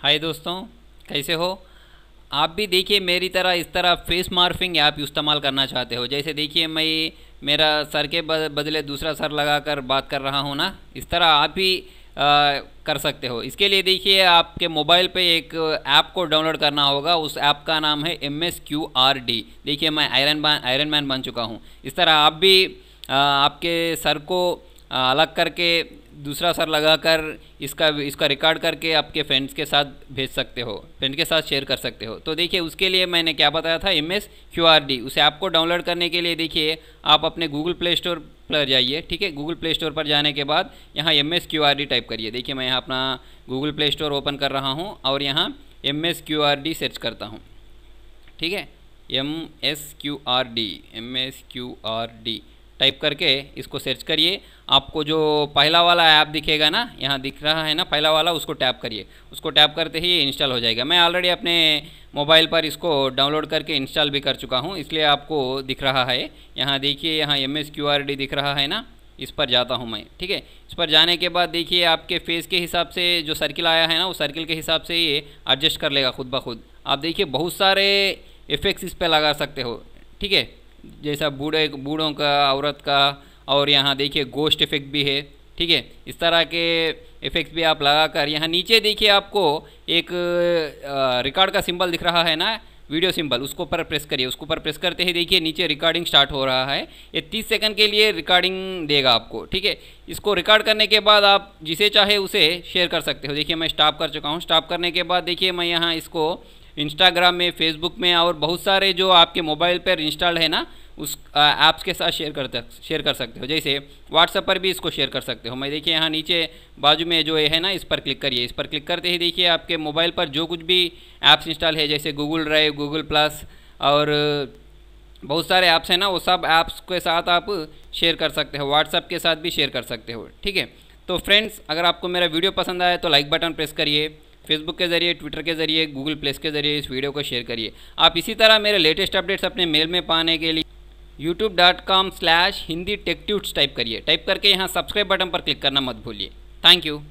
हाय दोस्तों कैसे हो आप भी देखिए मेरी तरह इस तरह फेस मार्फिंग ऐप इस्तेमाल करना चाहते हो जैसे देखिए मैं मेरा सर के बदले दूसरा सर लगाकर बात कर रहा हूँ ना इस तरह आप भी आ, कर सकते हो इसके लिए देखिए आपके मोबाइल पे एक ऐप को डाउनलोड करना होगा उस ऐप का नाम है M S Q R D देखिए मैं आयरन आयरन मैन बन चुका हूँ इस तरह आप भी आ, आपके सर को अलग करके दूसरा सर लगाकर इसका इसका रिकॉर्ड करके आपके फ्रेंड्स के साथ भेज सकते हो फ्रेंड्स के साथ शेयर कर सकते हो तो देखिए उसके लिए मैंने क्या बताया था M S Q R D उसे आपको डाउनलोड करने के लिए देखिए आप अपने गूगल प्ले स्टोर पर जाइए ठीक है गूगल प्ले स्टोर पर जाने के बाद यहाँ M S Q R D type करिए देखिए मैं यहाँ अपना गूगल प्ले स्टोर ओपन कर रहा हूँ और यहाँ M S Q R D search करता हूँ ठीक है M S Q R D M S Q R D type करके इसको सर्च करिए आपको जो पहला वाला ऐप दिखेगा ना यहाँ दिख रहा है ना पहला वाला उसको टैप करिए उसको टैप करते ही इंस्टॉल हो जाएगा मैं ऑलरेडी अपने मोबाइल पर इसको डाउनलोड करके इंस्टॉल भी कर चुका हूँ इसलिए आपको दिख रहा है यहाँ देखिए यहाँ एम एस दिख रहा है ना इस पर जाता हूँ मैं ठीक है इस पर जाने के बाद देखिए आपके फेस के हिसाब से जो सर्किल आया है ना वो सर्किल के हिसाब से ये एडजस्ट कर लेगा खुद ब खुद आप देखिए बहुत सारे इफ़ेक्ट्स इस पर लगा सकते हो ठीक है जैसा बूढ़े बूढ़ों का औरत का और यहाँ देखिए गोश्त इफेक्ट भी है ठीक है इस तरह के इफेक्ट भी आप लगा कर यहाँ नीचे देखिए आपको एक रिकॉर्ड का सिंबल दिख रहा है ना वीडियो सिंबल उसको पर प्रेस करिए उसको पर प्रेस करते ही देखिए नीचे रिकॉर्डिंग स्टार्ट हो रहा है ये तीस सेकंड के लिए रिकॉर्डिंग देगा आपको ठीक है इसको रिकॉर्ड करने के बाद आप जिसे चाहे उसे शेयर कर सकते हो देखिए मैं स्टॉप कर चुका हूँ स्टॉप करने के बाद देखिए मैं यहाँ इसको इंस्टाग्राम में फेसबुक में और बहुत सारे जो आपके मोबाइल पर इंस्टॉल है ना उस ऐप्स के साथ शेयर कर शेयर कर सकते हो जैसे व्हाट्सअप पर भी इसको शेयर कर सकते हो मैं देखिए यहाँ नीचे बाजू में जो है ना इस पर क्लिक करिए इस पर क्लिक करते ही देखिए आपके मोबाइल पर जो कुछ भी ऐप्स इंस्टॉल है जैसे गूगल ड्राइव गूगल प्लस और बहुत सारे ऐप्स हैं ना वो सब ऐप्स के साथ आप शेयर कर सकते हो व्हाट्सअप के साथ भी शेयर कर सकते हो ठीक है तो फ्रेंड्स अगर आपको मेरा वीडियो पसंद आया तो लाइक बटन प्रेस करिए फेसबुक के ज़रिए ट्विटर के ज़रिए गूगल प्लेस के ज़रिए इस वीडियो को शेयर करिए आप इसी तरह मेरे लेटेस्ट अपडेट्स अपने मेल में पाने के लिए YouTube dot com slash Hindi tech type करिए टाइप करके यहाँ सब्सक्राइब बटन पर क्लिक करना मत भूलिए थैंक यू